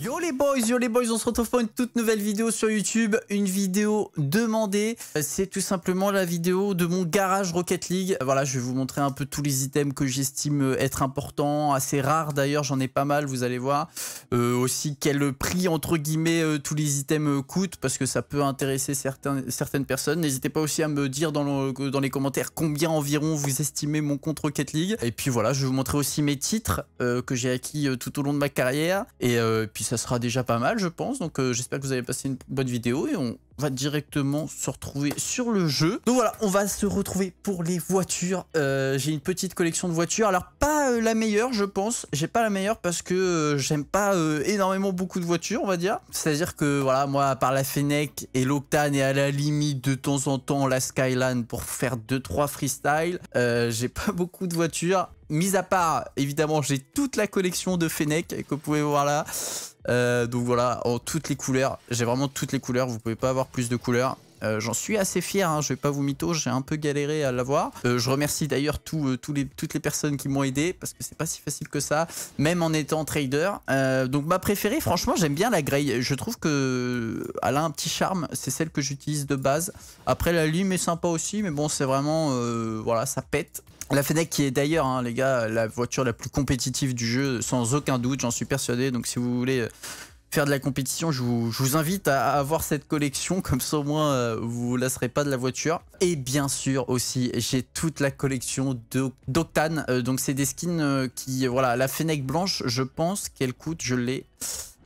Yo les boys, yo les boys, on se retrouve pour une toute nouvelle vidéo sur YouTube, une vidéo demandée, euh, c'est tout simplement la vidéo de mon garage Rocket League, euh, voilà je vais vous montrer un peu tous les items que j'estime euh, être importants, assez rares d'ailleurs, j'en ai pas mal vous allez voir, aussi quel prix entre guillemets tous les items coûtent parce que ça peut intéresser certaines personnes, n'hésitez pas aussi à me dire dans, les commentaires combien environ vous estimez mon compte Rocket League, et puis voilà je vais vous montrer aussi mes titres que j'ai acquis tout au long de ma carrière, et puis ça sera déjà pas mal, je pense. Donc euh, j'espère que vous avez passé une bonne vidéo et on va directement se retrouver sur le jeu. Donc voilà, on va se retrouver pour les voitures. Euh, j'ai une petite collection de voitures. Alors pas euh, la meilleure, je pense. J'ai pas la meilleure parce que j'aime pas énormément beaucoup de voitures, on va dire. C'est-à-dire que voilà, moi, à part la Fennec et l'Octane et à la limite de temps en temps la Skyline pour faire 2-3 freestyle, j'ai pas beaucoup de voitures mis à part, évidemment, j'ai toute la collection de Fennec que vous pouvez voir là. Euh, donc voilà, en toutes les couleurs. J'ai vraiment toutes les couleurs, vous pouvez pas avoir plus de couleurs. Euh, j'en suis assez fier, Je hein. je vais pas vous mytho, j'ai un peu galéré à l'avoir. Euh, je remercie d'ailleurs les, toutes les personnes qui m'ont aidé, parce que c'est pas si facile que ça, même en étant trader. donc ma préférée, franchement, j'aime bien la grey. Je trouve que elle a un petit charme, c'est celle que j'utilise de base. Après la lime est sympa aussi, mais bon, c'est vraiment... voilà, ça pète. La Fennec qui est d'ailleurs, hein, les gars, la voiture la plus compétitive du jeu, sans aucun doute, j'en suis persuadé. Donc si vous voulez euh, faire de la compétition, je vous, invite à, avoir cette collection, comme ça au moins euh, vous vous lasserez pas de la voiture. Et bien sûr aussi, j'ai toute la collection d'Octane. Euh, donc c'est des skins qui, voilà, la Fennec blanche, je pense qu'elle coûte, je l'ai,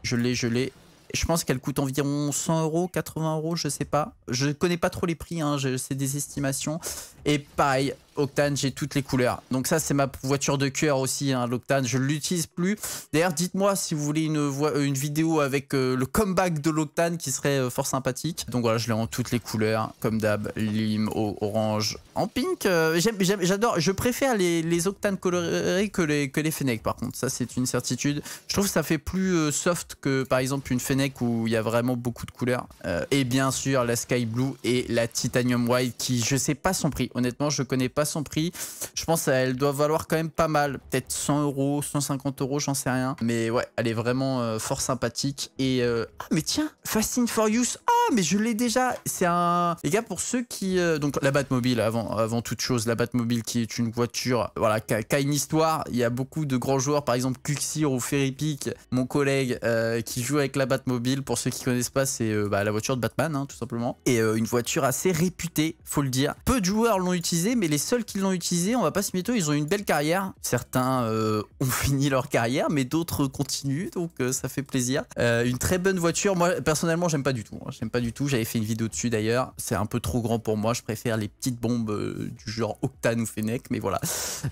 je l'ai, je l'ai. Je pense qu'elle coûte environ 100 euros, 80 euros, je sais pas. Je connais pas trop les prix, hein, c'est des estimations. Et pareil, Octane, j'ai toutes les couleurs. Donc ça, c'est ma voiture de cœur aussi, hein, l'Octane. Je l'utilise plus. D'ailleurs, dites-moi si vous voulez une, euh, une vidéo avec euh, le comeback de l'Octane qui serait euh, fort sympathique. Donc voilà, je l'ai en toutes les couleurs, comme d'hab, lime, orange, en pink. j'aime J'adore, je préfère les, les, Octanes colorés que les, que les Fennec, par contre. Ça, c'est une certitude. Je trouve que ça fait plus soft que, par exemple, une Fennec où il y a vraiment beaucoup de couleurs. et bien sûr, la Sky Blue et la Titanium White qui, je sais pas son prix. Honnêtement, je connais pas son prix. Je pense qu'elle doit valoir quand même pas mal. Peut-être 100 euros, 150 euros, j'en sais rien. Mais ouais, elle est vraiment euh, fort sympathique. Et euh, ah, mais tiens, Fast for you". Ah, mais je l'ai déjà. C'est un. Les gars, pour ceux qui. Euh, donc, la Batmobile, avant, avant toute chose, la Batmobile qui est une voiture voilà, qui a, une histoire. Il y a beaucoup de grands joueurs, par exemple Cuxir ou Peak, mon collègue, qui joue avec la Batmobile. Pour ceux qui connaissent pas, c'est bah, la voiture de Batman, hein, tout simplement. Et une voiture assez réputée, faut le dire. Peu de joueurs l'ont utilisée, mais les seuls seuls qui l'ont utilisé, on va pas se mytho, ils ont une belle carrière. Certains euh, ont fini leur carrière, mais d'autres continuent, donc euh, ça fait plaisir. Euh, une très bonne voiture, moi personnellement j'aime pas du tout, hein. j'aime pas du tout, j'avais fait une vidéo dessus d'ailleurs, c'est un peu trop grand pour moi, je préfère les petites bombes du genre Octane ou Fennec, mais voilà.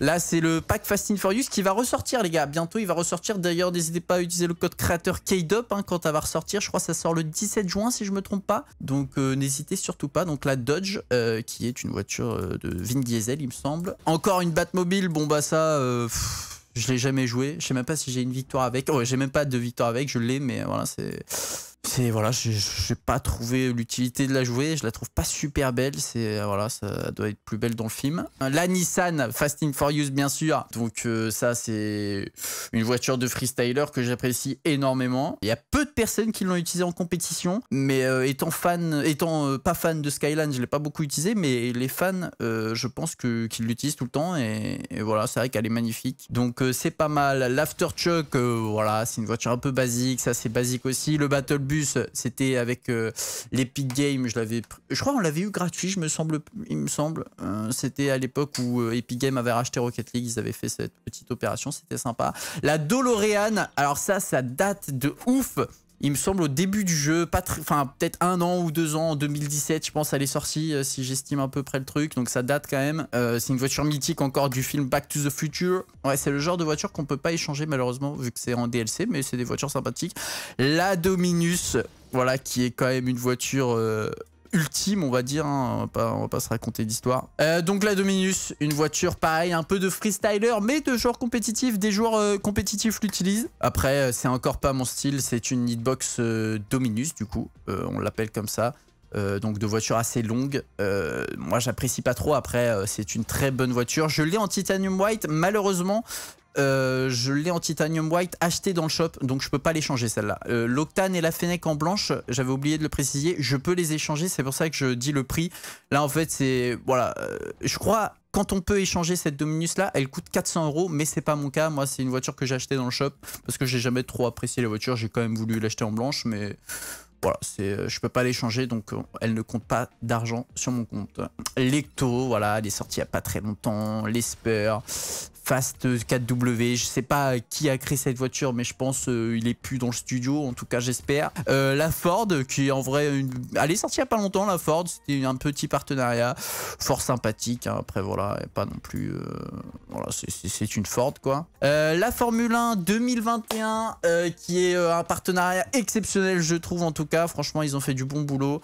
Là c'est le pack Fast and Furious qui va ressortir les gars, bientôt il va ressortir, d'ailleurs n'hésitez pas à utiliser le code créateur KDOP hein, quand ça va ressortir, je crois que ça sort le 17 juin si je me trompe pas, donc n'hésitez surtout pas, donc la Dodge qui est une voiture de Vin Diesel il me semble. Encore une Batmobile, bon bah ça, euh, je l'ai jamais joué. Je sais même pas si j'ai une victoire avec. ouais j'ai même pas de victoire avec, je l'ai, mais voilà, c'est c'est voilà, je n'ai pas trouvé l'utilité de la jouer, je la trouve pas super belle, c'est euh, voilà, ça doit être plus belle dans le film. La Nissan Fasting for Use bien sûr. Donc euh, ça c'est une voiture de freestyler que j'apprécie énormément. Il y a peu de personnes qui l'ont utilisée en compétition, mais euh, étant fan étant pas fan de Skyline, je l'ai pas beaucoup utilisée mais les fans je pense que qu'ils l'utilisent tout le temps et, voilà, c'est vrai qu'elle est magnifique. Donc c'est pas mal. L'Afterchuck voilà, c'est une voiture un peu basique, ça c'est basique aussi. Le Battle c'était avec euh, l'Epic Game. Je l'avais, je crois, on l'avait eu gratuit. Je me semble, il me semble. Euh, c'était à l'époque où euh, Epic Game avait racheté Rocket League. Ils avaient fait cette petite opération. C'était sympa. La Doloréane. Alors ça, ça date de ouf il me semble, au début du jeu, pas enfin peut-être un an ou deux ans, en 2017, je pense, elle est sortie, euh, si j'estime à peu près le truc. Donc ça date quand même. Euh, c'est une voiture mythique encore du film Back to the Future. Ouais, c'est le genre de voiture qu'on peut pas échanger malheureusement, vu que c'est en DLC, mais c'est des voitures sympathiques. La Dominus, voilà, qui est quand même une voiture euh, ultime, on va dire. Hein. On, va pas, se raconter d'histoire. Euh, donc la Dominus, une voiture pareil, un peu de freestyler, mais de genre compétitif. Des joueurs euh, compétitifs l'utilisent. Après, euh, c'est encore pas mon style. C'est une hitbox Dominus, du coup. on l'appelle comme ça. donc de voiture assez longue. moi j'apprécie pas trop. Après c'est une très bonne voiture. Je l'ai en titanium white. Malheureusement euh, je l'ai en titanium white acheté dans le shop, donc je peux pas l'échanger celle-là. Euh, l'octane et la fennec en blanche, j'avais oublié de le préciser, je peux les échanger, c'est pour ça que je dis le prix. Là en fait c'est, voilà, euh, je crois quand on peut échanger cette Dominus là, elle coûte 400 euros, mais c'est pas mon cas. Moi, c'est une voiture que j'ai achetée dans le shop parce que j'ai jamais trop apprécié la voiture. J'ai quand même voulu l'acheter en blanche, mais voilà, c'est, euh, je peux pas les changer, donc euh, elle ne compte pas d'argent sur mon compte. Lecto, voilà, elle est sortie il y a pas très longtemps. L'Esper, Fast 4W, je sais pas qui a créé cette voiture, mais je pense qu'il euh, il est plus dans le studio, en tout cas j'espère. la Ford, qui est en vrai, une... elle est sortie il y a pas longtemps, la Ford, c'était un petit partenariat fort sympathique. Hein. Après voilà, et pas non plus, voilà, c'est une Ford quoi. la Formule 1 2021, qui est un partenariat exceptionnel, je trouve en tout cas franchement, ils ont fait du bon boulot.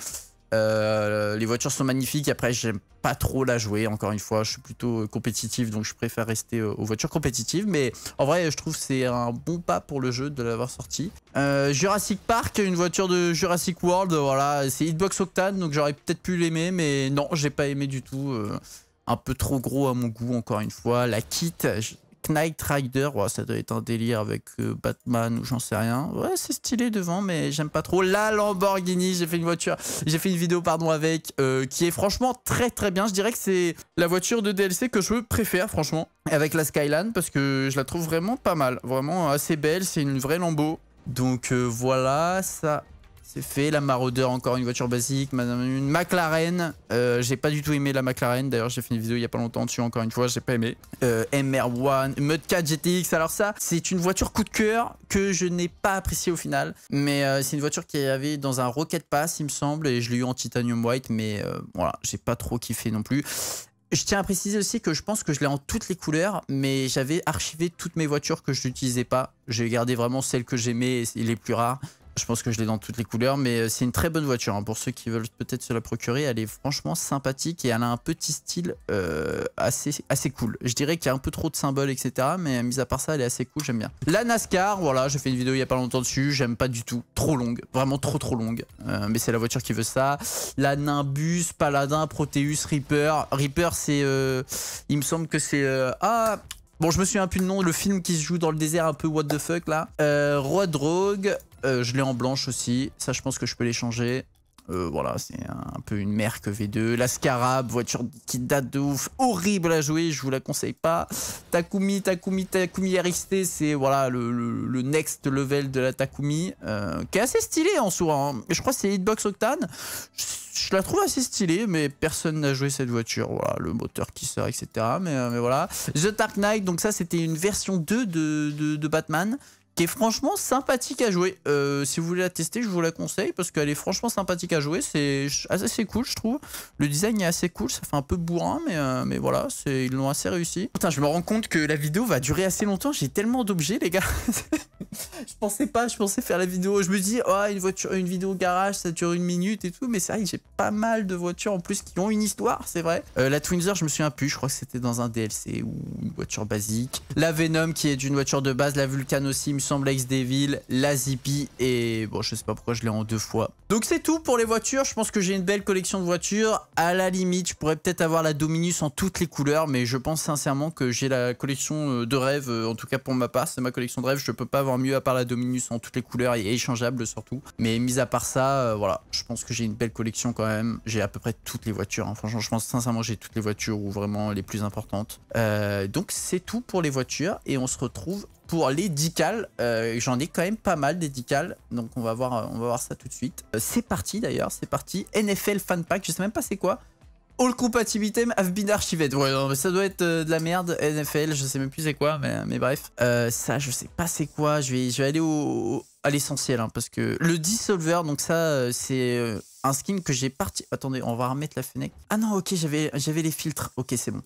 Euh, les voitures sont magnifiques. Après, j'aime pas trop la jouer. Encore une fois, je suis plutôt euh, compétitif, donc je préfère rester euh, aux voitures compétitives. Mais en vrai, je trouve c'est un bon pas pour le jeu de l'avoir sorti. Jurassic Park, une voiture de Jurassic World. Voilà, c'est Hitbox Octane, donc j'aurais peut-être pu l'aimer, mais non, j'ai pas aimé du tout. un peu trop gros à mon goût, encore une fois. La kit, Knight Rider. Ouais, ça doit être un délire avec euh, Batman ou j'en sais rien. Ouais, c'est stylé devant, mais j'aime pas trop. La Lamborghini, j'ai fait une voiture, j'ai fait une vidéo pardon avec, euh, qui est franchement très très bien. Je dirais que c'est la voiture de DLC que je préfère franchement avec la Skyline parce que je la trouve vraiment pas mal, vraiment assez belle. C'est une vraie Lambo. Donc euh, voilà, ça c'est fait. La maraudeur, encore une voiture basique. Une McLaren. Euh, j'ai pas du tout aimé la McLaren. D'ailleurs, j'ai fait une vidéo il y a pas longtemps dessus, encore une fois. J'ai pas aimé. Euh, MR1, Mud4 GTX. Alors, ça, c'est une voiture coup de cœur que je n'ai pas appréciée au final. Mais euh, c'est une voiture qui avait dans un Rocket Pass, il me semble. Et je l'ai eu en Titanium White. Mais voilà, j'ai pas trop kiffé non plus. Je tiens à préciser aussi que je pense que je l'ai en toutes les couleurs, mais j'avais archivé toutes mes voitures que je n'utilisais pas. J'ai gardé vraiment celles que j'aimais et les plus rares. Je pense que je l'ai dans toutes les couleurs, mais euh, c'est une très bonne voiture. Hein, pour ceux qui veulent peut-être se la procurer, elle est franchement sympathique et elle a un petit style euh, assez, assez cool. Je dirais qu'il y a un peu trop de symboles, etc. Mais euh, mis à part ça, elle est assez cool, j'aime bien. La NASCAR, voilà, j'ai fait une vidéo il n'y a pas longtemps dessus, j'aime pas du tout. Trop longue, vraiment trop trop longue. mais c'est la voiture qui veut ça. La Nimbus, Paladin, Proteus, Reaper. Reaper, c'est... il me semble que c'est... ah Bon, je me souviens plus de nom, le film qui se joue dans le désert un peu what the fuck là. Roi Drogue. Euh, je l'ai en blanche aussi. Ça, je pense que je peux l'échanger. Euh, voilà, c'est un peu une merque V2. La Scarab, voiture qui date de ouf, horrible à jouer, je vous la conseille pas. Takumi, Takumi, Takumi RXT, c'est voilà le, next level de la Takumi, euh, qui est assez stylé en soi. Hein. Je crois que c'est Hitbox Octane. Je, la trouve assez stylée, mais personne n'a joué cette voiture. Voilà, le moteur qui sort, etc. Mais, voilà. The Dark Knight, donc ça c'était une version 2 de, de Batman qui est franchement sympathique à jouer. Euh, si vous voulez la tester, je vous la conseille parce qu'elle est franchement sympathique à jouer. C'est assez cool, je trouve. Le design est assez cool, ça fait un peu bourrin, mais, euh, mais voilà, ils l'ont assez réussi. Putain, je me rends compte que la vidéo va durer assez longtemps. J'ai tellement d'objets, les gars. je pensais pas, je pensais faire la vidéo. Je me dis, oh, une, voiture, une vidéo garage, ça dure une minute et tout. Mais c'est vrai j'ai pas mal de voitures en plus qui ont une histoire, c'est vrai. Euh, la Twinzer, je me souviens plus, je crois que c'était dans un DLC ou une voiture basique. La Venom qui est d'une voiture de base, la Vulcan aussi, semble Aix-des-Villes, la Zippy et bon je sais pas pourquoi je l'ai en deux fois. Donc c'est tout pour les voitures, je pense que j'ai une belle collection de voitures. À la limite je pourrais peut-être avoir la Dominus en toutes les couleurs mais je pense sincèrement que j'ai la collection euh, de rêve, euh, en tout cas pour ma part c'est ma collection de rêve, je peux pas avoir mieux à part la Dominus en toutes les couleurs et échangeable surtout. Mais mis à part ça, euh, voilà, je pense que j'ai une belle collection quand même. J'ai à peu près toutes les voitures, Enfin, franchement je pense sincèrement j'ai toutes les voitures ou vraiment les plus importantes. donc c'est tout pour les voitures et on se retrouve pour les dicales. Euh, j'en ai quand même pas mal des donc on va voir, euh, on va voir ça tout de suite. Euh, c'est parti d'ailleurs, c'est parti. NFL Fan Pack, je sais même pas c'est quoi. All compatibility have been archived. Ouais, non, mais ça doit être de la merde. NFL, je sais même plus c'est quoi, mais, mais bref. ça, je sais pas c'est quoi. Je vais, je vais aller au, à l'essentiel, hein, parce que le Dissolver, donc ça, c'est un skin que j'ai parti. Attendez, on va remettre la fenêtre. Ah non, ok, j'avais les filtres. Ok, c'est bon.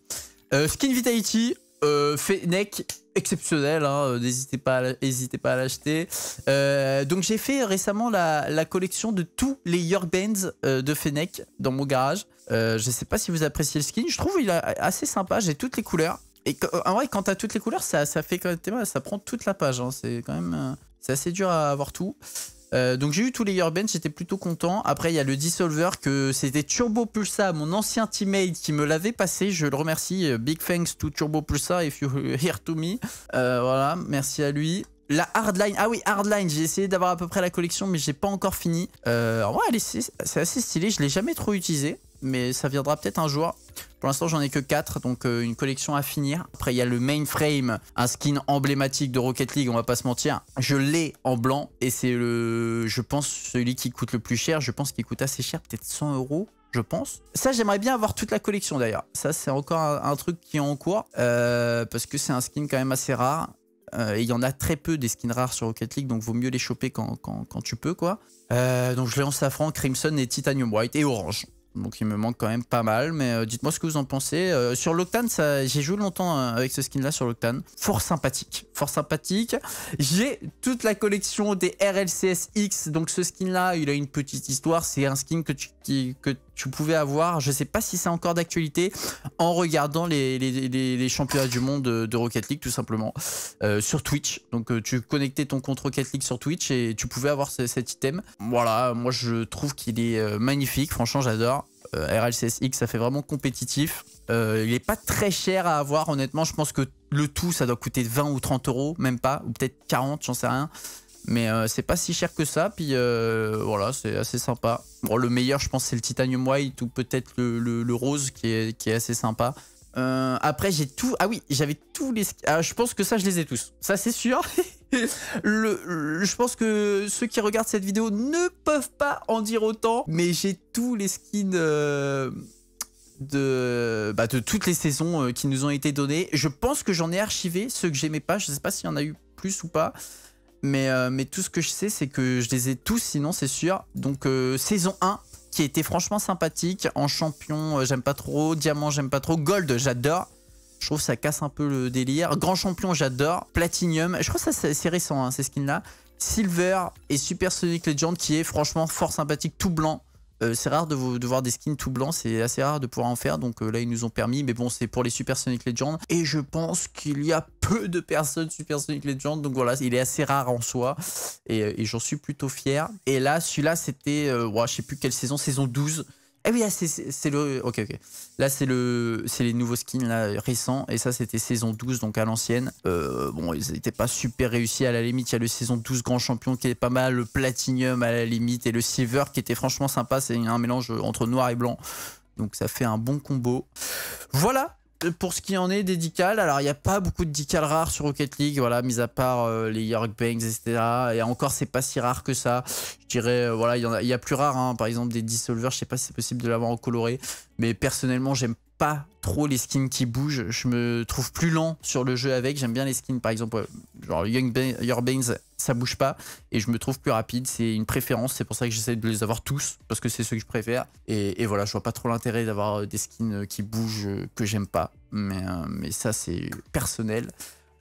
skin Vitality, euh, Fennec exceptionnel, hein, euh, n'hésitez pas, à l'acheter. Euh, donc j'ai fait récemment la, collection de tous les York Bands de Fennec dans mon garage. Je ne sais pas si vous appréciez le skin, je trouve il est assez sympa, j'ai toutes les couleurs. Et en vrai, quand à toutes les couleurs, ça, fait quand même, ça prend toute la page. Hein. C'est quand même, c'est assez dur à avoir tout. Euh, donc j'ai eu tous les Urbans j'étais plutôt content. Après, il y a le Dissolver que c'était Turbo Pulsa, mon ancien teammate qui me l'avait passé. Je le remercie. Euh, big thanks to Turbo Pulsa if you hear to me. Euh, voilà, merci à lui. La Hardline, ah oui, Hardline, j'ai essayé d'avoir à peu près la collection, mais j'ai pas encore fini. en c'est assez stylé, je l'ai jamais trop utilisé mais ça viendra peut-être un jour. Pour l'instant, j'en ai que 4, donc euh, une collection à finir. Après, il y a le mainframe, un skin emblématique de Rocket League, on va pas se mentir. Je l'ai en blanc et c'est le, je pense, celui qui coûte le plus cher. Je pense qu'il coûte assez cher, peut-être 100 euros. Je pense. Ça, j'aimerais bien avoir toute la collection d'ailleurs. Ça, c'est encore un, truc qui est en cours. Euh, parce que c'est un skin quand même assez rare. Euh, et il y en a très peu des skins rares sur Rocket League, donc vaut mieux les choper quand, quand, quand tu peux, quoi. donc je l'ai en safran, crimson et titanium white et orange. Donc il me manque quand même pas mal, mais euh, dites-moi ce que vous en pensez. Euh, sur l'Octane, j'ai joué longtemps hein, avec ce skin-là sur l'Octane. Fort sympathique, fort sympathique. J'ai toute la collection des RLCSX, donc ce skin-là, il a une petite histoire. C'est un skin que tu que tu pouvais avoir, je sais pas si c'est encore d'actualité, en regardant les, championnats du monde de, Rocket League tout simplement euh, sur Twitch. Donc euh, tu connectais ton compte Rocket League sur Twitch et tu pouvais avoir cet item. Voilà, moi je trouve qu'il est euh, magnifique, franchement j'adore. RLCSX, ça fait vraiment compétitif. il n'est pas très cher à avoir, honnêtement. Je pense que le tout, ça doit coûter 20 ou 30 euros, même pas, ou peut-être 40, j'en sais rien. Mais euh, c'est pas si cher que ça, puis euh, voilà, c'est assez sympa. Bon, le meilleur, je pense, c'est le Titanium White ou peut-être le, le, rose qui est, qui est assez sympa. Euh, après, j'ai tout. Ah oui, j'avais tous les. skins ah, je pense que ça, je les ai tous. Ça, c'est sûr. le, je pense que ceux qui regardent cette vidéo ne peuvent pas en dire autant, mais j'ai tous les skins de, bah, de toutes les saisons qui nous ont été données. Je pense que j'en ai archivé ceux que j'aimais pas. Je sais pas s'il y en a eu plus ou pas. Euh, mais, tout ce que je sais, c'est que je les ai tous, sinon c'est sûr. Donc euh, saison 1, qui était franchement sympathique. En champion, euh, j'aime pas trop. Diamant, j'aime pas trop. Gold, j'adore. Je trouve ça casse un peu le délire. Grand champion, j'adore. Platinum, je crois que ça c'est récent, hein, C'est ce skins-là. Silver et Super Sonic Legend, qui est franchement fort sympathique, tout blanc. c'est rare de, voir des skins tout blancs, c'est assez rare de pouvoir en faire, donc là ils nous ont permis, mais bon c'est pour les Super Sonic legend Et je pense qu'il y a peu de personnes Super Sonic Legend. Donc voilà, il est assez rare en soi. Et, euh, j'en suis plutôt fier. Et là, celui-là, c'était, euh, ouais, je sais plus quelle saison, saison 12. et eh oui, ah, c'est le. Ok, ok. Là, c'est le, c'est les nouveaux skins là, récents. Et ça, c'était saison 12, donc à l'ancienne. Euh, bon, ils n'étaient pas super réussis à la limite. Il y a le saison 12 Grand Champion qui est pas mal, le Platinum à la limite, et le Silver qui était franchement sympa. C'est un mélange entre noir et blanc. Donc ça fait un bon combo. Voilà euh, pour ce qui en est des decals, alors il n'y a pas beaucoup de decals rares sur Rocket League, voilà, mis à part euh, les York Banks, etc. Et encore, c'est pas si rare que ça. Je dirais, euh, voilà, il y, a, plus rare, hein. par exemple des Dissolvers, je sais pas si c'est possible de l'avoir en coloré, mais personnellement, j'aime pas trop les skins qui bougent. Je me trouve plus lent sur le jeu avec. J'aime bien les skins, par exemple, genre Young Your Banes, ça bouge pas. Et je me trouve plus rapide. C'est une préférence. C'est pour ça que j'essaie de les avoir tous, parce que c'est ce que je préfère. Et, voilà, je vois pas trop l'intérêt d'avoir euh, des skins euh, qui bougent euh, que j'aime pas. Mais, ça, c'est personnel.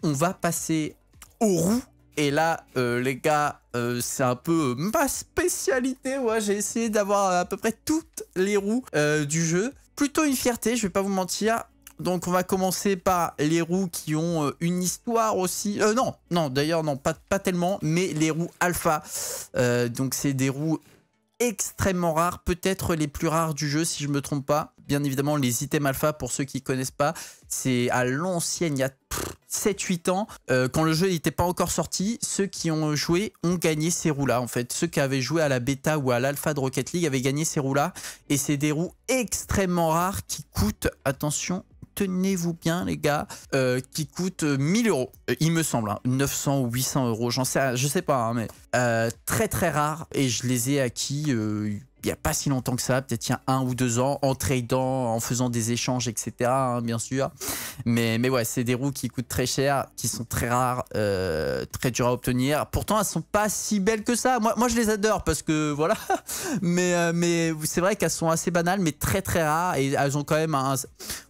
On va passer aux roues. Et là, les gars, c'est un peu ma spécialité. Moi, j'ai essayé d'avoir à peu près toutes les roues du jeu plutôt une fierté, je vais pas vous mentir. Donc on va commencer par les roues qui ont euh, une histoire aussi. Euh, non, non, d'ailleurs non, pas, pas tellement, mais les roues alpha. Euh, donc c'est des roues extrêmement rares, peut-être les plus rares du jeu si je me trompe pas. Bien évidemment les items alpha pour ceux qui connaissent pas, c'est à l'ancienne, il y a... 7-8 ans, euh, quand le jeu n'était pas encore sorti, ceux qui ont joué ont gagné ces roues-là. En fait, ceux qui avaient joué à la bêta ou à l'alpha de Rocket League avaient gagné ces roues-là. Et c'est des roues extrêmement rares qui coûtent, attention, tenez-vous bien les gars, euh, qui coûtent 1000 euros, euh, il me semble, 900 hein. ou 800 euros, j'en sais, je sais pas, hein, mais très très rares Et je les ai acquis il n'y a pas si longtemps que ça, peut-être il y a un ou deux ans, en tradant, en faisant des échanges, etc. Hein, bien sûr. Mais, mais ouais, c'est des roues qui coûtent très cher, qui sont très rares, euh, très dures à obtenir. Pourtant, elles sont pas si belles que ça. Moi, moi je les adore parce que voilà. Mais, euh, mais c'est vrai qu'elles sont assez banales, mais très très rares. Et elles ont quand même un,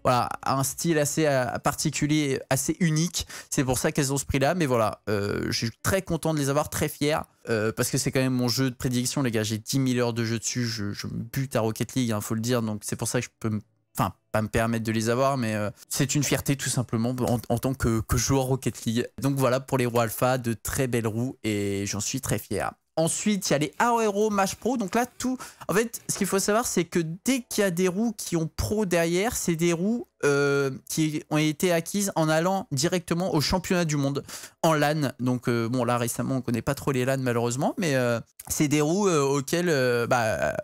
voilà, un style assez euh, particulier, assez unique. C'est pour ça qu'elles ont ce prix-là. Mais voilà, je suis très content de les avoir, très fier. Euh, parce que c'est quand même mon jeu de prédiction les gars. J'ai 10 000 heures de jeu dessus. Je, me bute à Rocket League, il hein, faut le dire. Donc c'est pour ça que je peux enfin pas me permettre de les avoir mais euh, c'est une fierté tout simplement en, tant que, que, joueur Rocket League donc voilà pour les roues alpha de très belles roues et j'en suis très fier Ensuite, il y a les Aero Match Pro. Donc là, tout. En fait, ce qu'il faut savoir, c'est que dès qu'il y a des roues qui ont pro derrière, c'est des roues euh, qui ont été acquises en allant directement au championnat du monde en LAN. Donc, euh, bon, là, récemment, on ne connaît pas trop les LAN, malheureusement, mais euh, c'est des roues auxquelles. Bah,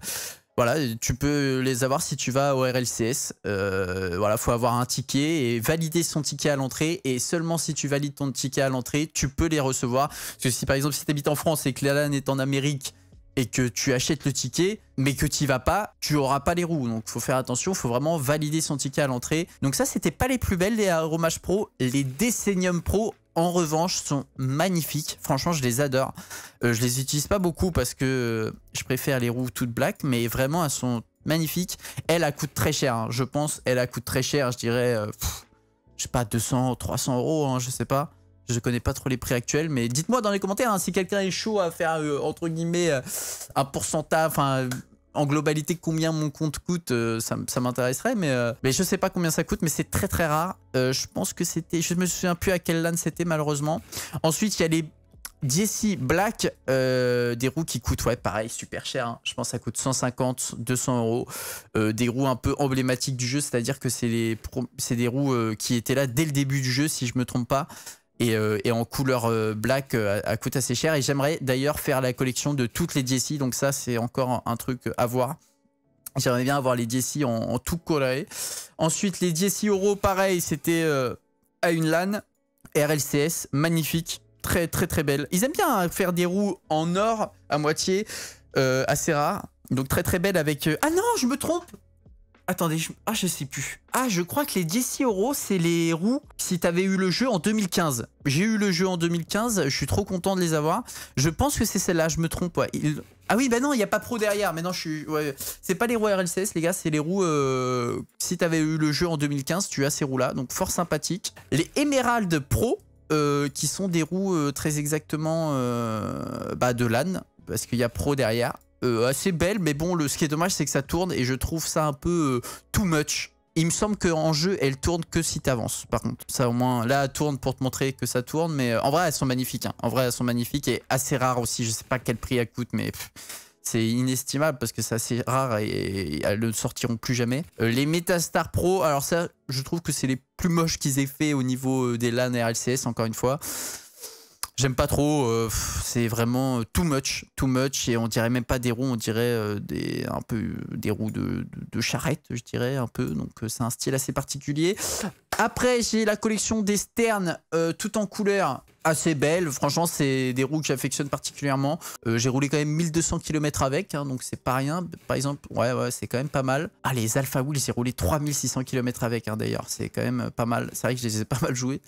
voilà, tu peux les avoir si tu vas au RLCS. Euh, voilà, faut avoir un ticket et valider son ticket à l'entrée. Et seulement si tu valides ton ticket à l'entrée, tu peux les recevoir. Parce que si par exemple, si tu habites en France et que l'Alan est en Amérique et que tu achètes le ticket, mais que tu vas pas, tu auras pas les roues. Donc faut faire attention, il faut vraiment valider son ticket à l'entrée. Donc ça, c'était pas les plus belles les Aromage Pro, les Decennium Pro en revanche, sont magnifiques. Franchement, je les adore. Euh, je les utilise pas beaucoup parce que euh, je préfère les roues toutes black, mais vraiment, elles sont magnifiques. Elle, a coûte très cher, hein. je pense. Elle, a coûte très cher, je dirais, euh, je sais pas, 200, 300 euros, Je hein, je sais pas. Je connais pas trop les prix actuels, mais dites-moi dans les commentaires hein, si quelqu'un est chaud à faire, entre guillemets, un pourcentage, enfin, en globalité combien mon compte coûte, euh, ça, m'intéresserait, mais, je euh, je sais pas combien ça coûte, mais c'est très très rare. Euh, je pense que c'était, je me souviens plus à quel LAN c'était malheureusement. Ensuite, il y a les Jesse Black, des roues qui coûtent, ouais, pareil, super cher. Hein. Je pense que ça coûte 150, 200 euros. des roues un peu emblématiques du jeu, c'est-à-dire que c'est des roues qui étaient là dès le début du jeu, si je me trompe pas. Euh, et, en couleur euh, black euh, à, coûte assez cher. Et j'aimerais d'ailleurs faire la collection de toutes les Jessie, donc ça c'est encore un truc à voir. J'aimerais bien avoir les Jessie en, tout coloré. Ensuite les Jessie Euro, pareil, c'était à une LAN, RLCS, magnifique, très très très belle. Ils aiment bien hein, faire des roues en or à moitié, assez rare. Donc très très belle avec... Ah non, je me trompe Attendez, je... Ah, je sais plus. Ah, je crois que les 10 euros, c'est les roues si t'avais eu le jeu en 2015. J'ai eu le jeu en 2015, je suis trop content de les avoir. Je pense que c'est celle-là, je me trompe. Ah oui, bah non, il n'y a pas pro derrière. Maintenant, je suis. C'est pas les roues RLCS, les gars, c'est les roues. Euh... Si t'avais eu le jeu en 2015, tu as ces roues-là, donc fort sympathique. Les Emerald Pro, euh, qui sont des roues euh, très exactement euh, bah, de l'âne, parce qu'il y a pro derrière. Euh, assez belle, mais bon, le, ce qui est dommage, c'est que ça tourne et je trouve ça un peu euh, too much. Il me semble qu'en jeu, elle tourne que si t'avances. Par contre, ça au moins, là, elle tourne pour te montrer que ça tourne, mais euh, en vrai, elles sont magnifiques. Hein. En vrai, elles sont magnifiques et assez rares aussi. Je sais pas quel prix elles coûtent, mais c'est inestimable parce que c'est assez rare et, elles ne sortiront plus jamais. les Metastar Pro, alors ça, je trouve que c'est les plus moches qu'ils aient fait au niveau des LAN et RLCS, encore une fois. J'aime pas trop, euh, c'est vraiment euh, too much, too much, et on dirait même pas des roues, on dirait euh, des, un peu des roues de, de, charrette, je dirais, un peu, donc c'est un style assez particulier. Après, j'ai la collection des Sternes, euh, tout en couleurs assez belles. Franchement, c'est des roues que j'affectionne particulièrement. Euh, j'ai roulé quand même 1200 km avec, hein, donc c'est pas rien. Par exemple, ouais, ouais, c'est quand même pas mal. Ah, les Alpha Wheels, j'ai roulé 3600 km avec, hein, d'ailleurs. C'est quand même euh, pas mal. C'est vrai que je les ai pas mal joués.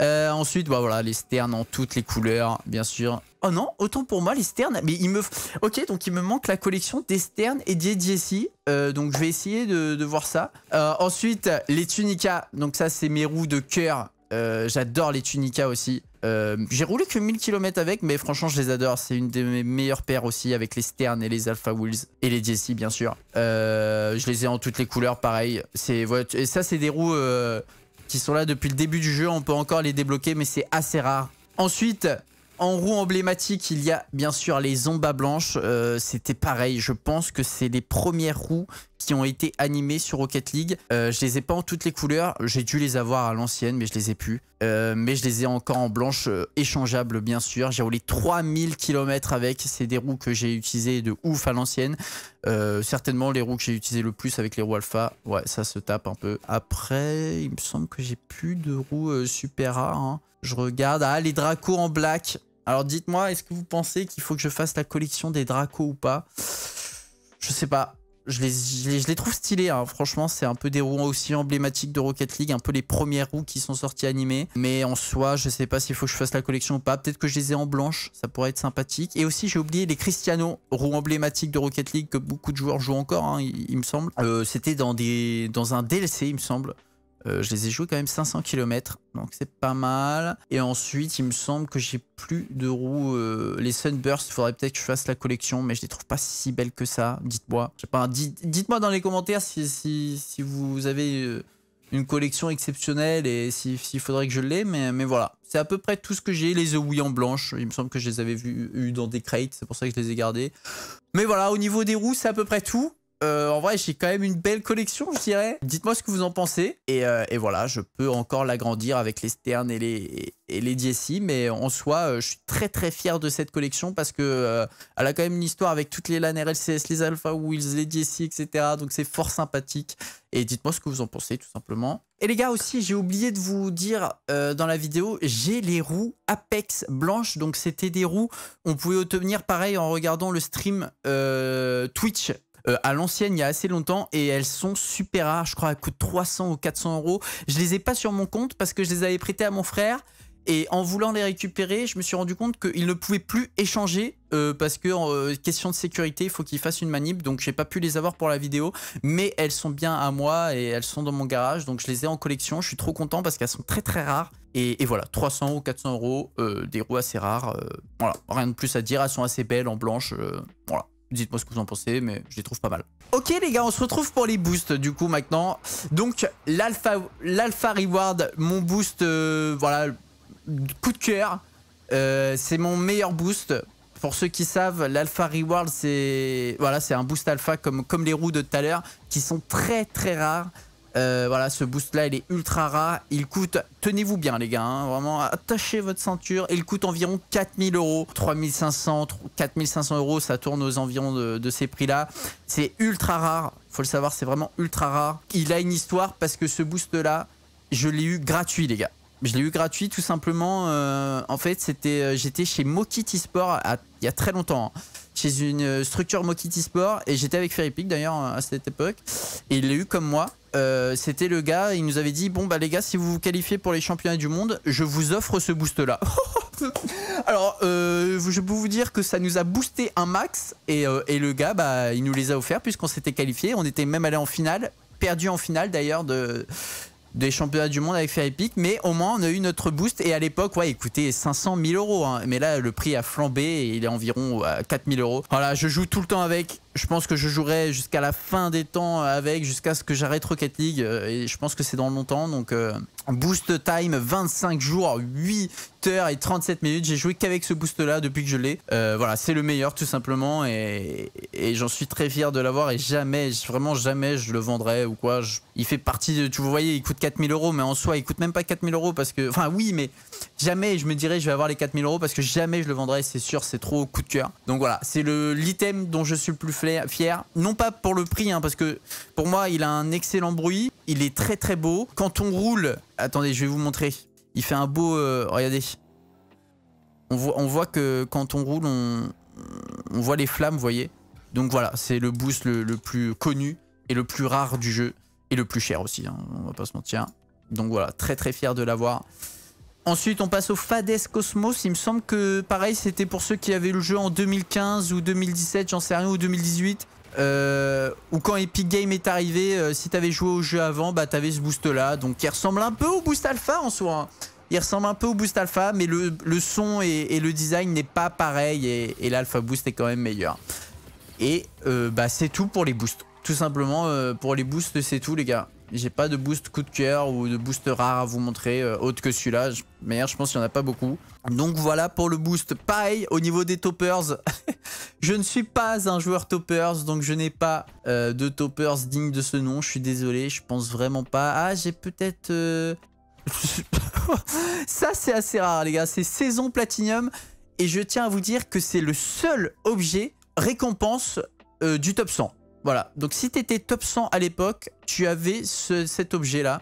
Euh, ensuite, bah, voilà, les Sternes en toutes les couleurs, bien sûr. Oh non, autant pour moi les Sterns Mais il me. Ok, donc il me manque la collection des Sterns et des Jessie. Euh, donc je vais essayer de, voir ça. Euh, ensuite, les tunicas. Donc ça, c'est mes roues de cœur. Euh, j'adore les tunicas aussi. J'ai roulé que 1000 km avec, mais franchement, je les adore. C'est une de mes meilleures paires aussi, avec les Sterns et les Alpha Wheels. Et les Jessie, bien sûr. je les ai en toutes les couleurs, pareil. Voilà, et ça, c'est des roues qui sont là depuis le début du jeu. On peut encore les débloquer, mais c'est assez rare. Ensuite, en roue emblématique, il y a bien sûr les zombas blanches. Euh, c'était pareil. Je pense que c'est les premières roues qui ont été animées sur Rocket League. Je euh, je les ai pas en toutes les couleurs. J'ai dû les avoir à l'ancienne, mais je les ai plus. Euh, mais je les ai encore en blanche, échangeable bien sûr. J'ai roulé 3000 km avec. C'est des roues que j'ai utilisées de ouf à l'ancienne. certainement les roues que j'ai utilisées le plus avec les roues alpha. Ouais, ça se tape un peu. Après, il me semble que j'ai plus de roues super rares. Hein. Je regarde. Ah, les dracos en black. Alors dites-moi, est-ce que vous pensez qu'il faut que je fasse la collection des Draco ou pas Je sais pas. Je les, je les, trouve stylés, hein. franchement, c'est un peu des roues aussi emblématiques de Rocket League, un peu les premières roues qui sont sorties animées. Mais en soi, je sais pas s'il faut que je fasse la collection ou pas. Peut-être que je les ai en blanche, ça pourrait être sympathique. Et aussi, j'ai oublié les Cristiano, roues emblématiques de Rocket League que beaucoup de joueurs jouent encore, hein, il, me semble. Euh, c'était dans, dans un DLC, il me semble. Euh, je les ai joués quand même 500 km, donc c'est pas mal. Et ensuite, il me semble que j'ai plus de roues. Euh, les Sunburst, il faudrait peut-être que je fasse la collection, mais je les trouve pas si belles que ça. Dites-moi. Dites-moi dans les commentaires si, vous avez euh, une collection exceptionnelle et s'il faudrait que je l'ai, mais, mais voilà. C'est à peu près tout ce que j'ai. Les Owi en blanche, il me semble que je les avais vus dans des crates, c'est pour ça que je les ai gardés. Mais voilà, au niveau des roues, c'est à peu près tout. Euh, en vrai, j'ai quand même une belle collection, je dirais. Dites-moi ce que vous en pensez. Et, euh, voilà, je peux encore l'agrandir avec les Stern et les, et les DSI. Mais en soi, euh, je suis très très fier de cette collection parce que elle a quand même une histoire avec toutes les LAN RLCS, les Alpha Wheels, les DSI, etc. Donc c'est fort sympathique. Et dites-moi ce que vous en pensez, tout simplement. Et les gars aussi, j'ai oublié de vous dire dans la vidéo, j'ai les roues Apex blanches, donc c'était des roues, on pouvait obtenir pareil en regardant le stream Twitch euh, à l'ancienne il y a assez longtemps et elles sont super rares. Je crois qu'elles coûtent 300 ou 400 euros. Je les ai pas sur mon compte parce que je les avais prêtées à mon frère. Et en voulant les récupérer, je me suis rendu compte qu'ils ne pouvaient plus échanger euh, parce que en euh, question de sécurité, il faut qu'ils fassent une manip. Donc j'ai pas pu les avoir pour la vidéo, mais elles sont bien à moi et elles sont dans mon garage. Donc je les ai en collection. Je suis trop content parce qu'elles sont très très rares. Et, voilà, 300 ou 400 euros, des roues assez rares. voilà, rien de plus à dire. Elles sont assez belles en blanche. voilà. Dites-moi ce que vous en pensez, mais je les trouve pas mal. Ok les gars, on se retrouve pour les boosts du coup maintenant. Donc l'alpha reward, mon boost, euh, voilà, coup de cœur. Euh, c'est mon meilleur boost. Pour ceux qui savent, l'alpha reward, c'est voilà, c'est un boost alpha comme, comme les roues de tout à l'heure, qui sont très très rares. Euh, voilà, ce boost là, il est ultra rare. Il coûte, tenez-vous bien les gars, hein, vraiment attachez votre ceinture. Il coûte environ 4000 euros, 3500, 4500 euros, ça tourne aux environs de, ces prix là. C'est ultra rare, faut le savoir, c'est vraiment ultra rare. Il a une histoire parce que ce boost là, je l'ai eu gratuit les gars. Je l'ai eu gratuit tout simplement. Euh, en fait, c'était, euh, j'étais chez Mokit Sport il y a très longtemps. Hein chez une euh, structure Mokiti Sport et j'étais avec Ferry d'ailleurs à cette époque et il l'a eu comme moi. Euh, c'était le gars, il nous avait dit bon bah les gars si vous vous qualifiez pour les championnats du monde, je vous offre ce boost là. Alors euh, je peux vous dire que ça nous a boosté un max et, et le gars bah il nous les a offerts puisqu'on s'était qualifié, on était même allé en finale, perdu en finale d'ailleurs de des championnats du monde avec épique, mais au moins on a eu notre boost. Et à l'époque, ouais, il coûtait 500 000 euros. Hein. Mais là, le prix a flambé et il est environ à euh, 4 euros. Voilà, je joue tout le temps avec je pense que je jouerai jusqu'à la fin des temps avec, jusqu'à ce que j'arrête Rocket League. Euh, et je pense que c'est dans longtemps. Donc, euh, boost time 25 jours, 8 heures et 37 minutes. J'ai joué qu'avec ce boost là depuis que je l'ai. Euh, voilà, c'est le meilleur tout simplement. Et, j'en suis très fier de l'avoir. Et jamais, vraiment jamais, je le vendrai ou quoi. il fait partie de. Tu vous voyez, il coûte 4000 euros, mais en soi, il coûte même pas 4000 euros parce que. Enfin, oui, mais jamais je me dirais je vais avoir les 4000 euros parce que jamais je le vendrai, c'est sûr, c'est trop coup de cœur. Donc voilà, c'est l'item dont je suis le plus fier fier. Non pas pour le prix, hein, parce que pour moi, il a un excellent bruit. Il est très très beau. Quand on roule, attendez, je vais vous montrer. Il fait un beau... Euh, regardez. On voit, on voit, que quand on roule, on, on voit les flammes, vous voyez. Donc voilà, c'est le boost le, plus connu et le plus rare du jeu. Et le plus cher aussi, hein, on va pas se mentir. Donc voilà, très très fier de l'avoir. Ensuite, on passe au Fades Cosmos. Il me semble que, pareil, c'était pour ceux qui avaient le jeu en 2015 ou 2017, j'en sais rien, ou 2018. Euh, ou quand Epic Game est arrivé, euh, si t'avais joué au jeu avant, bah t'avais ce boost là, donc il ressemble un peu au boost alpha en soi. Hein. Il ressemble un peu au boost alpha, mais le, son et, le design n'est pas pareil et, l'alpha boost est quand même meilleur. Et euh, bah c'est tout pour les boosts. Tout simplement pour les boosts, c'est tout les gars. J'ai pas de boost coup de cœur ou de boost rare à vous montrer, euh, autre que celui-là. Mais je pense qu'il n'y en a pas beaucoup. Donc voilà pour le boost. Pareil, au niveau des toppers, je ne suis pas un joueur toppers, donc je n'ai pas euh, de toppers digne de ce nom. Je suis désolé, je pense vraiment pas. Ah, j'ai peut-être... Euh, ça, c'est assez rare, les gars. C'est saison platinum. Et je tiens à vous dire que c'est le seul objet récompense du top 100. Voilà. Donc si tu étais top 100 à l'époque, tu avais cet objet-là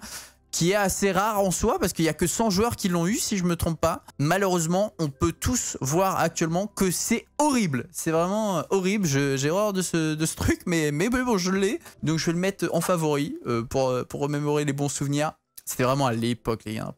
qui est assez rare en soi parce qu'il n'y a que 100 joueurs qui l'ont eu si je me trompe pas. Malheureusement, on peut tous voir actuellement que c'est horrible. C'est vraiment euh, horrible. J'ai horreur de ce, de ce, truc, mais, mais bon, je l'ai. Donc je vais le mettre en favori euh, pour, euh, pour remémorer les bons souvenirs. C'était vraiment à l'époque, les gars.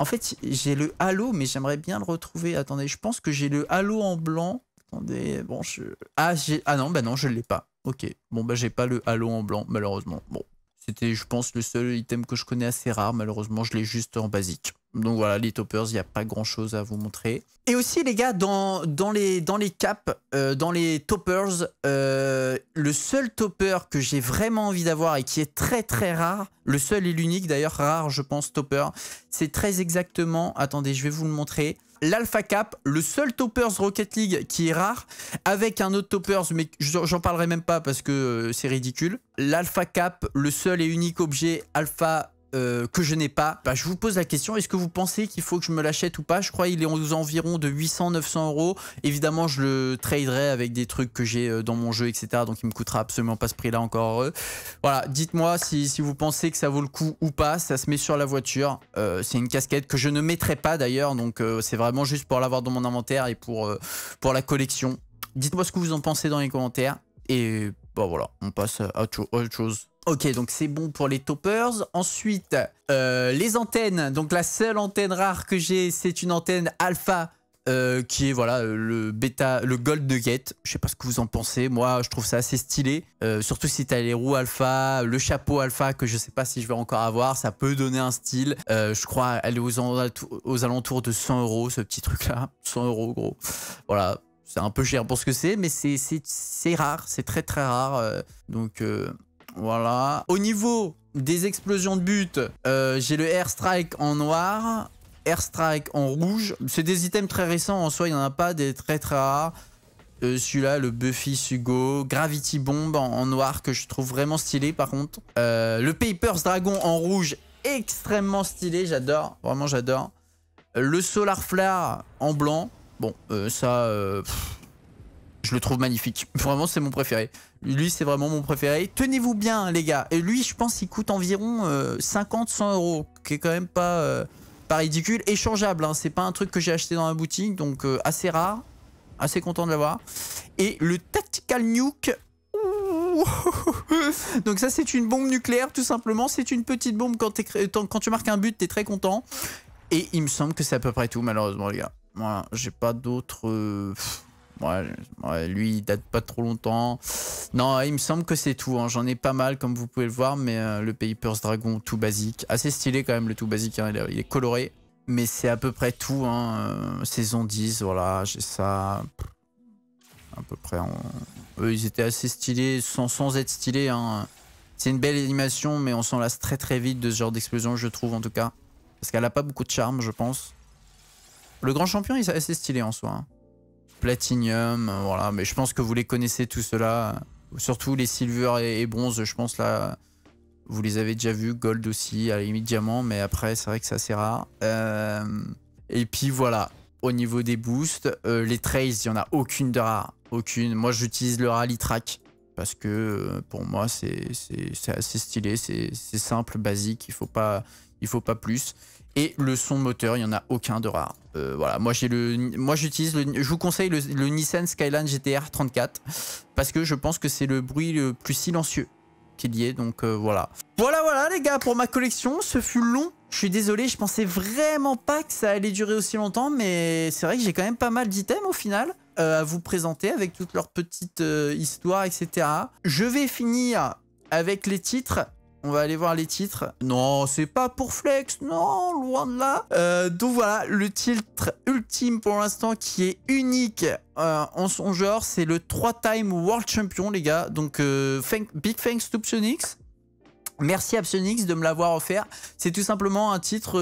En fait, j'ai le halo, mais j'aimerais bien le retrouver. Attendez, je pense que j'ai le halo en blanc. Attendez, bon, je... Ah, ah non, bah non, je ne l'ai pas. Ok. Bon, bah, j'ai pas le halo en blanc, malheureusement. Bon, c'était, je pense, le seul item que je connais assez rare. Malheureusement, je l'ai juste en basique. Donc voilà, les toppers, il n'y a pas grand chose à vous montrer. Et aussi, les gars, dans, dans, les, dans les caps, euh, dans les toppers, euh, le seul topper que j'ai vraiment envie d'avoir et qui est très très rare, le seul et l'unique d'ailleurs, rare, je pense, topper, c'est très exactement. Attendez, je vais vous le montrer. L'Alpha Cap, le seul Toppers Rocket League qui est rare, avec un autre Toppers, mais j'en parlerai même pas parce que euh, c'est ridicule. L'Alpha Cap, le seul et unique objet Alpha euh, que je n'ai pas, bah, je vous pose la question, est-ce que vous pensez qu'il faut que je me l'achète ou pas Je crois qu'il est aux environs de 800-900 euros. Évidemment, je le traderai avec des trucs que j'ai euh, dans mon jeu, etc. Donc, il me coûtera absolument pas ce prix-là encore heureux. Voilà, dites-moi si, vous pensez que ça vaut le coup ou pas. Ça se met sur la voiture. Euh, c'est une casquette que je ne mettrai pas d'ailleurs. Donc, c'est vraiment juste pour l'avoir dans mon inventaire et pour, pour la collection. Dites-moi ce que vous en pensez dans les commentaires. Et Bon voilà, on passe à autre, chose. Ok, donc c'est bon pour les toppers. Ensuite, euh, les antennes. Donc la seule antenne rare que j'ai, c'est une antenne alpha euh, qui est voilà euh, le bêta, le gold nugget. Je sais pas ce que vous en pensez. Moi, je trouve ça assez stylé. surtout si tu as les roues alpha, le chapeau alpha que je sais pas si je vais encore avoir. Ça peut donner un style. je crois elle est aux, aux alentours de 100 euros ce petit truc là. 100 euros gros. voilà c'est un peu cher pour ce que c'est, mais c'est rare, c'est très très rare. Euh, donc euh, voilà. Au niveau des explosions de but, euh, j'ai le airstrike en noir, airstrike en rouge. C'est des items très récents en soi, il n'y en a pas des très très rares. celui-là, le Buffy Sugo, Gravity Bomb en, noir que je trouve vraiment stylé par contre. le Papers Dragon en rouge, extrêmement stylé, j'adore, vraiment j'adore. le Solar Flare en blanc, Bon, euh, ça, euh, je le trouve magnifique. Vraiment, c'est mon préféré. Lui, c'est vraiment mon préféré. Tenez-vous bien, les gars. Et lui, je pense qu'il coûte environ 50-100 euh, euros, qui est quand même pas, pas ridicule. Échangeable, hein. c'est pas un truc que j'ai acheté dans la boutique, donc assez rare. Assez content de l'avoir. Et le Tactical Nuke, donc ça c'est une bombe nucléaire tout simplement, c'est une petite bombe quand, quand tu marques un but, t'es très content. Et il me semble que c'est à peu près tout malheureusement les gars. Voilà, j'ai pas d'autres... Euh, ouais, lui, il date pas trop longtemps. Non, il me semble que c'est tout. Hein. J'en ai pas mal, comme vous pouvez le voir, mais euh, le Papers Dragon, tout basique. Assez stylé quand même, le tout basique. Hein. Il, est, coloré. Mais c'est à peu près tout. Hein. Euh, saison 10, voilà, j'ai ça. À peu près. Eux, ils étaient assez stylés, sans, sans être stylés. Hein. C'est une belle animation, mais on s'en lasse très très vite de ce genre d'explosion, je trouve, en tout cas. Parce qu'elle a pas beaucoup de charme, je pense. Le grand champion, il est assez stylé en soi. Hein. Platinum, euh, voilà. Mais je pense que vous les connaissez tous cela. là Surtout les silver et, bronze, je pense là, vous les avez déjà vus. Gold aussi, à la limite diamant, mais après, c'est vrai que c'est assez rare. Euh, et puis voilà, au niveau des boosts, euh, les trails, il n'y en a aucune de rare. Aucune. Moi, j'utilise le rally track parce que pour moi, c'est assez stylé, c'est simple, basique, il ne faut, pas, il faut pas plus. Et le son moteur, il n'y en a aucun de rare. Euh, voilà, moi j'ai le, moi j'utilise je vous conseille le, Nissan Skyline GTR 34 parce que je pense que c'est le bruit le plus silencieux qu'il y ait. Donc euh, voilà. Voilà, voilà les gars pour ma collection. Ce fut long. Je suis désolé, je pensais vraiment pas que ça allait durer aussi longtemps, mais c'est vrai que j'ai quand même pas mal d'items au final euh, à vous présenter avec toutes leurs petites histoires, etc. Je vais finir avec les titres on va aller voir les titres. Non, c'est pas pour flex, non, loin de là. Euh, donc voilà, le titre ultime pour l'instant qui est unique euh, en son genre, c'est le 3-time World Champion, les gars. Donc euh, big thanks to Psyonix. Merci à Psyonix de me l'avoir offert. C'est tout simplement un titre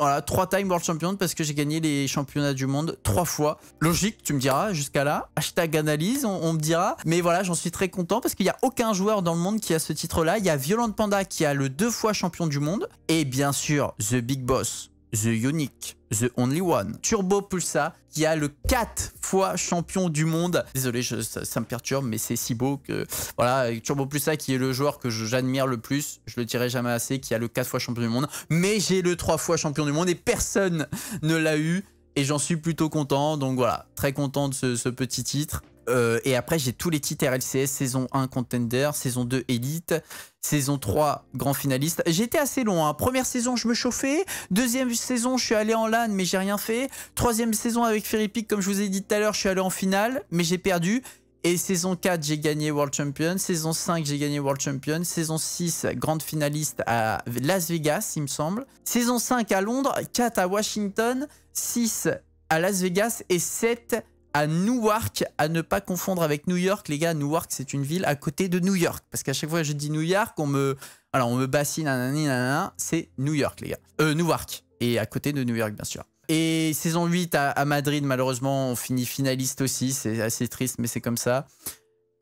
voilà, 3 times world champion parce que j'ai gagné les championnats du monde trois fois. Logique, tu me diras, jusqu'à là. Hashtag analyse, on, me dira. Mais voilà, j'en suis très content parce qu'il n'y a aucun joueur dans le monde qui a ce titre-là. Il y a Violent Panda qui a le deux fois champion du monde. Et bien sûr, The Big Boss, The Unique, The Only One. Turbo Pulsa, qui a le 4 fois champion du monde. Désolé, ça, me perturbe, mais c'est si beau que... Voilà, Turbo Pulsa, qui est le joueur que j'admire le plus, je le dirai jamais assez, qui a le 4 fois champion du monde. Mais j'ai le 3 fois champion du monde et personne ne l'a eu. Et j'en suis plutôt content, donc voilà, très content de ce petit titre. Euh, et après, j'ai tous les titres RLCS, saison 1 Contender, saison 2 Elite, saison 3 Grand Finaliste. J'étais assez long. Hein. Première saison, je me chauffais. Deuxième saison, je suis allé en LAN, mais j'ai rien fait. Troisième saison avec Ferry Peak, comme je vous ai dit tout à l'heure, je suis allé en finale, mais j'ai perdu. Et saison 4, j'ai gagné World Champion. Saison 5, j'ai gagné World Champion. Saison 6, grande finaliste à Las Vegas, il me semble. Saison 5 à Londres, 4 à Washington, 6 à Las Vegas et 7 Newark, à ne pas confondre avec New York. Les gars, Newark, c'est une ville à côté de New York. Parce qu'à chaque fois que je dis New York, on me, alors on me bassine, C'est New York, les gars. Euh, Newark. Et à côté de New York, bien sûr. Et saison 8 à, Madrid, malheureusement, on finit finaliste aussi. C'est assez triste, mais c'est comme ça.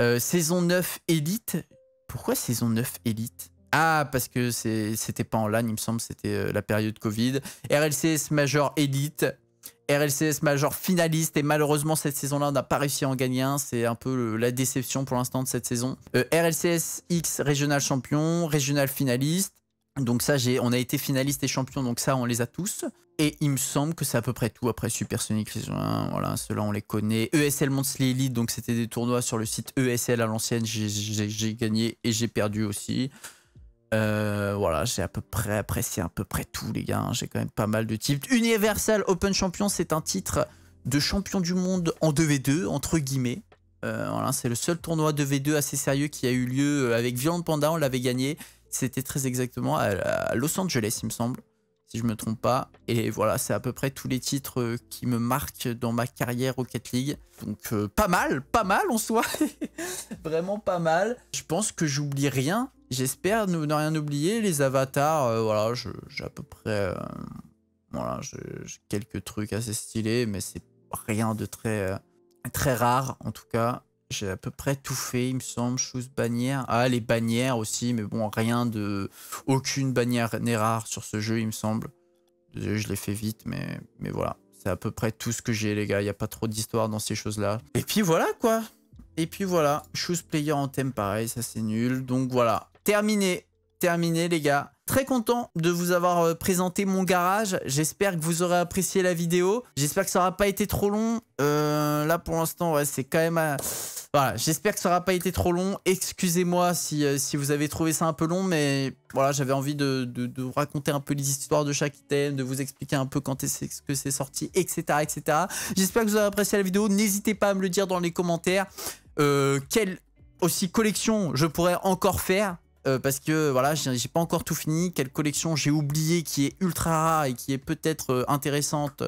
Euh, saison 9 Elite. Pourquoi saison 9 Elite Ah, parce que c'était pas en LAN, il me semble, c'était euh, la période Covid. RLCS Major Elite. RLCS Major finaliste et malheureusement cette saison-là on n'a pas réussi à en gagner un, c'est un peu la déception pour l'instant de cette saison. Euh, RLCS X régional champion, régional finaliste, donc ça on a été finaliste et champion donc ça on les a tous. Et il me semble que c'est à peu près tout après Super Sonic. 1, hein, voilà ceux-là on les connaît. ESL Monthly Elite donc c'était des tournois sur le site ESL à l'ancienne, j'ai gagné et j'ai perdu aussi. Euh, voilà, j'ai à peu près apprécié à peu près tout, les gars. Hein. J'ai quand même pas mal de titres. Universal Open Champion, c'est un titre de champion du monde en 2v2, entre guillemets. Euh, voilà, c'est le seul tournoi 2v2 assez sérieux qui a eu lieu euh, avec Violent Panda. On l'avait gagné. C'était très exactement à Los Angeles, il me semble, si je me trompe pas. Et voilà, c'est à peu près tous les titres qui me marquent dans ma carrière au Rocket League. Donc pas mal, pas mal en soi. Vraiment pas mal. Je pense que j'oublie rien J'espère ne, rien oublier. Les avatars, euh, voilà, j'ai à peu près. Euh, voilà, j'ai quelques trucs assez stylés, mais c'est rien de très, euh, très rare en tout cas. J'ai à peu près tout fait, il me semble. Chose bannières. Ah, les bannières aussi, mais bon, rien de. Aucune bannière n'est rare sur ce jeu, il me semble. Désolé, je l'ai fait vite, mais, mais voilà. C'est à peu près tout ce que j'ai, les gars. Il n'y a pas trop d'histoire dans ces choses-là. Et puis voilà, quoi. Et puis voilà, Chose Player en thème, pareil, ça c'est nul. Donc voilà, terminé. Terminé les gars. Très content de vous avoir euh, présenté mon garage. J'espère que vous aurez apprécié la vidéo. J'espère que ça n'aura pas été trop long. Euh, là pour l'instant, ouais, c'est quand même... Euh, voilà, j'espère que ça n'aura pas été trop long. Excusez-moi si, si, vous avez trouvé ça un peu long, mais voilà, j'avais envie de, de, raconter un peu les histoires de chaque item, de vous expliquer un peu quand est-ce que c'est sorti, etc. etc. J'espère que vous avez apprécié la vidéo. N'hésitez pas à me le dire dans les commentaires. quelle aussi collection je pourrais encore faire euh, parce que voilà, j'ai pas encore tout fini. Quelle collection j'ai oublié qui est ultra rare et qui est peut-être euh, intéressante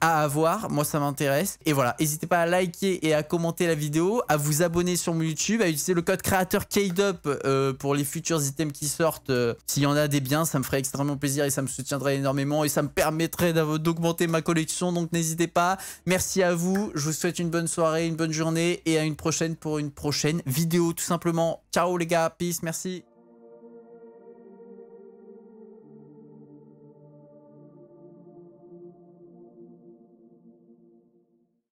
à avoir. Moi, ça m'intéresse. Et voilà, n'hésitez pas à liker et à commenter la vidéo, à vous abonner sur mon YouTube, à utiliser le code créateur KDUP euh, pour les futurs items qui sortent. S'il y en a des biens, ça me ferait extrêmement plaisir et ça me soutiendrait énormément et ça me permettrait d'augmenter ma collection. Donc n'hésitez pas. Merci à vous. Je vous souhaite une bonne soirée, une bonne journée et à une prochaine pour une prochaine vidéo tout simplement. Ciao les gars, peace, merci.